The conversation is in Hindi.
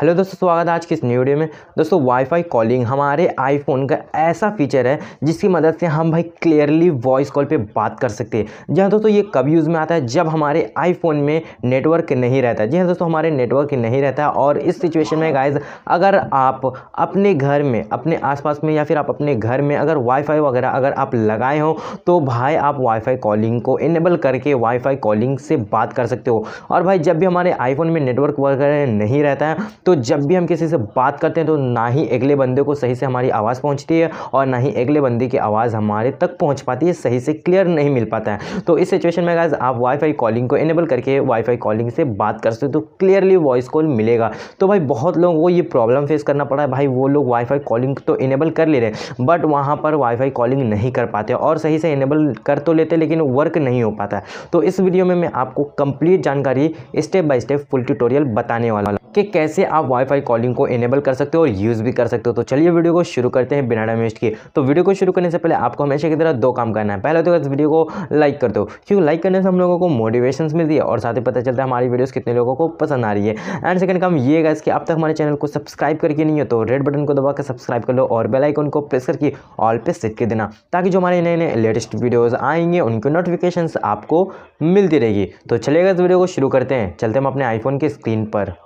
हेलो दोस्तों स्वागत है आज की इस न्यू वीडियो में दोस्तों वाईफाई कॉलिंग हमारे आईफोन का ऐसा फीचर है जिसकी मदद से हम भाई क्लियरली वॉइस कॉल पे बात कर सकते हैं जी हाँ दोस्तों ये कब यूज़ में आता है जब हमारे आईफोन में नेटवर्क नहीं रहता है जी हाँ दोस्तों हमारे नेटवर्क नहीं रहता है और इस सिचुएशन में गाइज अगर आप अपने घर में अपने आस में या फिर आप अपने घर में अगर वाईफाई वगैरह अगर आप लगाए हो तो भाई आप वाईफाई कॉलिंग को इनेबल करके वाईफाई कॉलिंग से बात कर सकते हो और भाई जब भी हमारे आईफोन में नेटवर्क वगैरह नहीं रहता है तो जब भी हम किसी से बात करते हैं तो ना ही अगले बंदे को सही से हमारी आवाज़ पहुँचती है और ना ही अगले बंदे की आवाज़ हमारे तक पहुँच पाती है सही से क्लियर नहीं मिल पाता है तो इस सिचुएशन में अगर आप वाईफाई कॉलिंग को इनेबल करके वाईफाई कॉलिंग से बात कर सकते हो तो क्लियरली वॉइस कॉल मिलेगा तो भाई बहुत लोगों को ये प्रॉब्लम फेस करना पड़ा है भाई वो लोग वाईफाई कॉलिंग तो इनेबल कर ले रहे हैं बट वहाँ पर वाईफाई कॉलिंग नहीं कर पाते और सही से इनेबल कर तो लेते लेकिन वर्क नहीं हो पाता है तो इस वीडियो में मैं आपको कंप्लीट जानकारी step by step full tutorial बताने वाला कि कैसे आप वाईफाई कॉलिंग को इनेबल कर सकते हो और यूज़ भी कर सकते हो तो चलिए वीडियो को शुरू करते हैं बिना टाइम वेस्ट किए तो वीडियो को शुरू करने से पहले आपको हमेशा की तरह दो काम करना है पहले तो इस वीडियो को लाइक कर दो क्योंकि लाइक करने से हम लोगों को मोटिवेशन मिलती है और साथ ही पता चलता है हमारी वीडियोज़ कितने लोगों को पसंद आ रही है एंड सेकंड काम ये है कि अब तक हमारे चैनल को सब्सक्राइब करके नहीं हो तो रेड बटन को दबा कर सब्सक्राइब कर लो और बेलाइकन को प्रेस करके ऑल पे सीख के देना ताकि जो हमारे नए नए लेटेस्ट वीडियोज़ आएंगे उनकी नोटिफिकेशन आपको मिलती रहेगी तो चलेगा इस वीडियो को शुरू करते हैं चलते हम अपने आईफोन के स्क्रीन पर